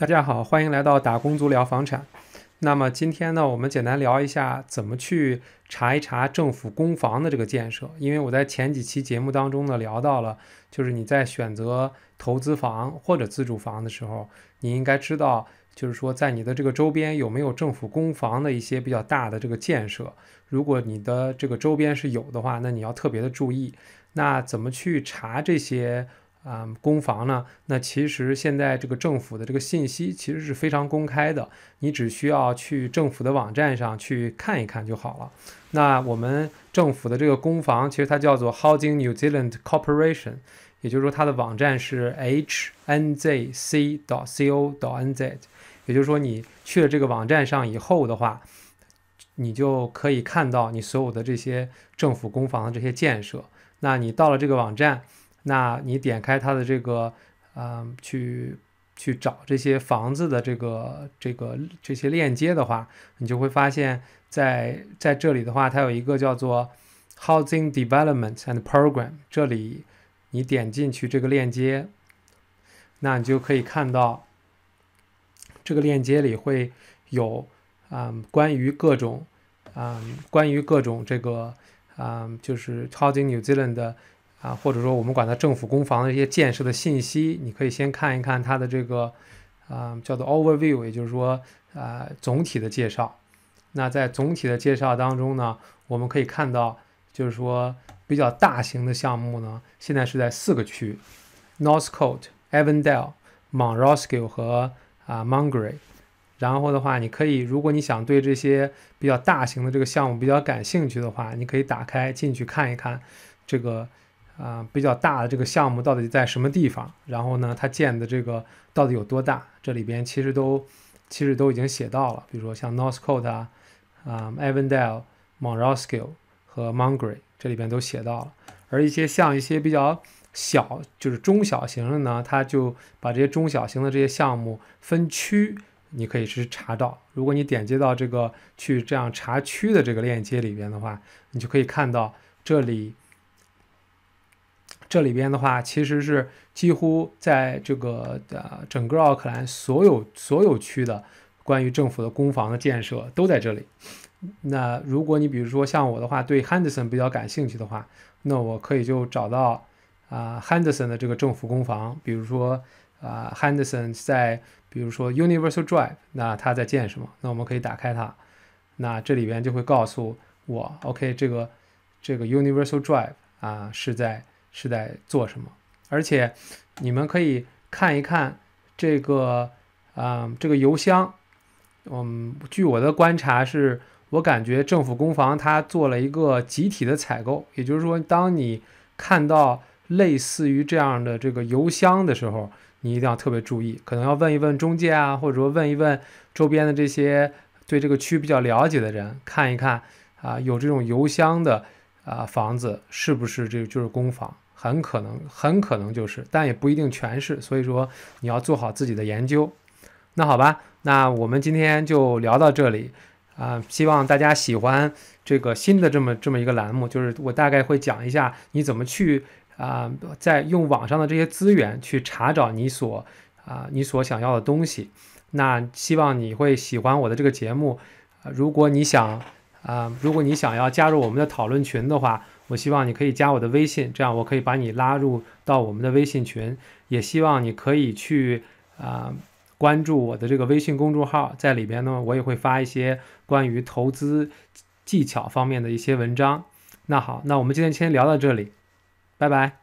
大家好，欢迎来到打工族聊房产。那么今天呢，我们简单聊一下怎么去查一查政府公房的这个建设。因为我在前几期节目当中呢，聊到了，就是你在选择投资房或者自住房的时候，你应该知道，就是说在你的这个周边有没有政府公房的一些比较大的这个建设。如果你的这个周边是有的话，那你要特别的注意。那怎么去查这些？啊，公房呢？那其实现在这个政府的这个信息其实是非常公开的，你只需要去政府的网站上去看一看就好了。那我们政府的这个公房，其实它叫做 Housing New Zealand Corporation，也就是说它的网站是 h n z c. d o c o. n z。也就是说你去了这个网站上以后的话，你就可以看到你所有的这些政府公房的这些建设。那你到了这个网站。那你点开它的这个，嗯，去去找这些房子的这个、这个、这些链接的话，你就会发现，在在这里的话，它有一个叫做 Housing Development and Program。这里你点进去这个链接，那你就可以看到这个链接里会有，嗯，关于各种，嗯，关于各种这个，嗯，就是 Housing New Zealand 的。啊，或者说我们管它政府公房的一些建设的信息，你可以先看一看它的这个啊叫做 overview，也就是说啊总体的介绍。那在总体的介绍当中呢，我们可以看到，就是说比较大型的项目呢，现在是在四个区：Northcote、Evandale、m o n r o c i e 和啊 m u n g e r e 然后的话，你可以如果你想对这些比较大型的这个项目比较感兴趣的话，你可以打开进去看一看这个。啊，比较大的这个项目到底在什么地方？然后呢，它建的这个到底有多大？这里边其实都，其实都已经写到了。比如说像 n o r t h c o t t 啊、啊 Evandale、m o n r o e v i l e 和 Mongry，这里边都写到了。而一些像一些比较小，就是中小型的呢，它就把这些中小型的这些项目分区，你可以去查到。如果你点击到这个去这样查区的这个链接里边的话，你就可以看到这里。这里边的话，其实是几乎在这个呃整个奥克兰所有所有区的关于政府的攻房的建设都在这里。那如果你比如说像我的话对 Henderson 比较感兴趣的话，那我可以就找到啊 Henderson 的这个政府工房，比如说啊 Henderson 在比如说 Universal Drive，那他在建什么？那我们可以打开它，那这里边就会告诉我，OK，这个这个 Universal Drive 啊是在。是在做什么？而且你们可以看一看这个啊，这个邮箱。嗯，据我的观察是，我感觉政府公房它做了一个集体的采购。也就是说，当你看到类似于这样的这个邮箱的时候，你一定要特别注意，可能要问一问中介啊，或者说问一问周边的这些对这个区比较了解的人，看一看啊，有这种邮箱的。啊，房子是不是这就是公房？很可能，很可能就是，但也不一定全是。所以说，你要做好自己的研究。那好吧，那我们今天就聊到这里啊。希望大家喜欢这个新的这么这么一个栏目，就是我大概会讲一下你怎么去啊，在用网上的这些资源去查找你所啊你所想要的东西。那希望你会喜欢我的这个节目。如果你想。啊，如果你想要加入我们的讨论群的话，我希望你可以加我的微信，这样我可以把你拉入到我们的微信群。也希望你可以去啊关注我的这个微信公众号，在里边呢我也会发一些关于投资技巧方面的一些文章。那好，那我们今天先聊到这里，拜拜。